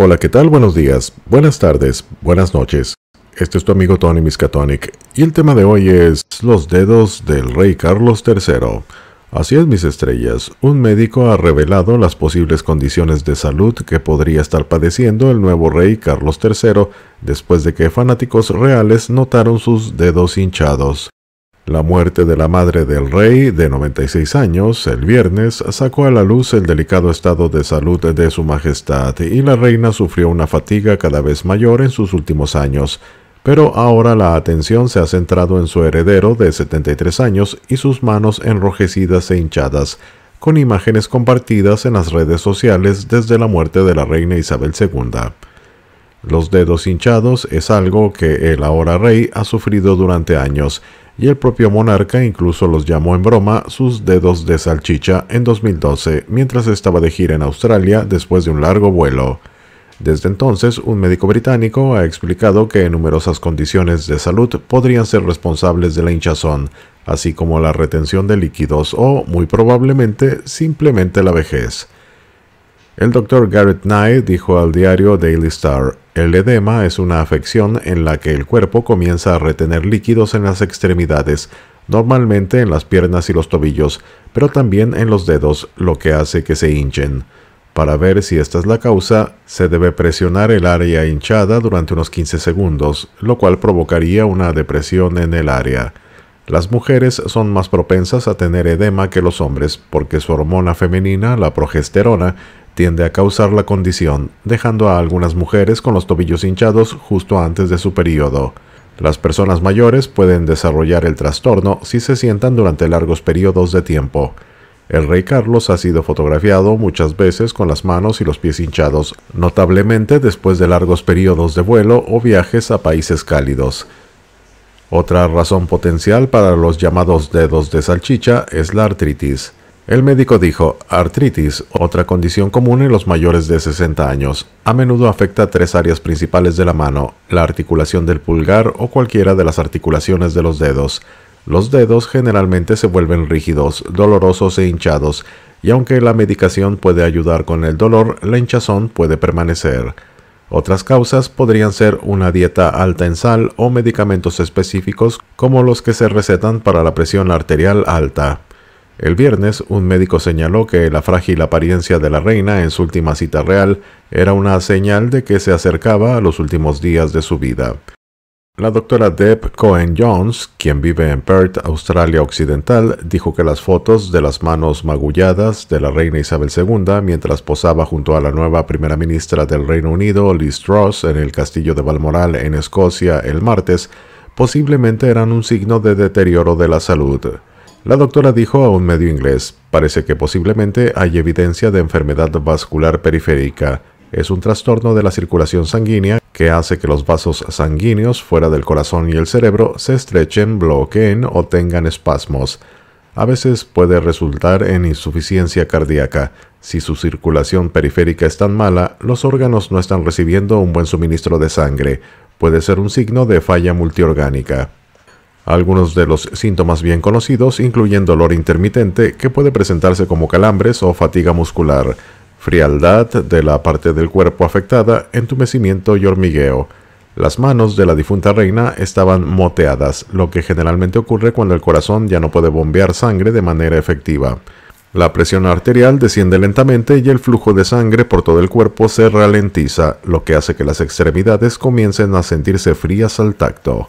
Hola, ¿qué tal? Buenos días, buenas tardes, buenas noches. Este es tu amigo Tony Miskatonic y el tema de hoy es los dedos del rey Carlos III. Así es, mis estrellas, un médico ha revelado las posibles condiciones de salud que podría estar padeciendo el nuevo rey Carlos III después de que fanáticos reales notaron sus dedos hinchados. La muerte de la madre del rey, de 96 años, el viernes, sacó a la luz el delicado estado de salud de su majestad y la reina sufrió una fatiga cada vez mayor en sus últimos años. Pero ahora la atención se ha centrado en su heredero de 73 años y sus manos enrojecidas e hinchadas, con imágenes compartidas en las redes sociales desde la muerte de la reina Isabel II. Los dedos hinchados es algo que el ahora rey ha sufrido durante años, y el propio monarca incluso los llamó en broma sus dedos de salchicha en 2012 mientras estaba de gira en Australia después de un largo vuelo. Desde entonces, un médico británico ha explicado que numerosas condiciones de salud podrían ser responsables de la hinchazón, así como la retención de líquidos o, muy probablemente, simplemente la vejez. El doctor Garrett Knight dijo al diario Daily Star, el edema es una afección en la que el cuerpo comienza a retener líquidos en las extremidades, normalmente en las piernas y los tobillos, pero también en los dedos, lo que hace que se hinchen. Para ver si esta es la causa, se debe presionar el área hinchada durante unos 15 segundos, lo cual provocaría una depresión en el área. Las mujeres son más propensas a tener edema que los hombres porque su hormona femenina, la progesterona, tiende a causar la condición, dejando a algunas mujeres con los tobillos hinchados justo antes de su periodo. Las personas mayores pueden desarrollar el trastorno si se sientan durante largos periodos de tiempo. El rey Carlos ha sido fotografiado muchas veces con las manos y los pies hinchados, notablemente después de largos periodos de vuelo o viajes a países cálidos. Otra razón potencial para los llamados dedos de salchicha es la artritis. El médico dijo, artritis, otra condición común en los mayores de 60 años, a menudo afecta tres áreas principales de la mano, la articulación del pulgar o cualquiera de las articulaciones de los dedos. Los dedos generalmente se vuelven rígidos, dolorosos e hinchados, y aunque la medicación puede ayudar con el dolor, la hinchazón puede permanecer. Otras causas podrían ser una dieta alta en sal o medicamentos específicos como los que se recetan para la presión arterial alta. El viernes, un médico señaló que la frágil apariencia de la reina en su última cita real era una señal de que se acercaba a los últimos días de su vida. La doctora Deb Cohen Jones, quien vive en Perth, Australia Occidental, dijo que las fotos de las manos magulladas de la reina Isabel II mientras posaba junto a la nueva primera ministra del Reino Unido, Liz Ross, en el castillo de Balmoral, en Escocia, el martes, posiblemente eran un signo de deterioro de la salud. La doctora dijo a un medio inglés, parece que posiblemente hay evidencia de enfermedad vascular periférica. Es un trastorno de la circulación sanguínea que hace que los vasos sanguíneos fuera del corazón y el cerebro se estrechen, bloqueen o tengan espasmos. A veces puede resultar en insuficiencia cardíaca. Si su circulación periférica es tan mala, los órganos no están recibiendo un buen suministro de sangre. Puede ser un signo de falla multiorgánica. Algunos de los síntomas bien conocidos incluyen dolor intermitente que puede presentarse como calambres o fatiga muscular, frialdad de la parte del cuerpo afectada, entumecimiento y hormigueo. Las manos de la difunta reina estaban moteadas, lo que generalmente ocurre cuando el corazón ya no puede bombear sangre de manera efectiva. La presión arterial desciende lentamente y el flujo de sangre por todo el cuerpo se ralentiza, lo que hace que las extremidades comiencen a sentirse frías al tacto.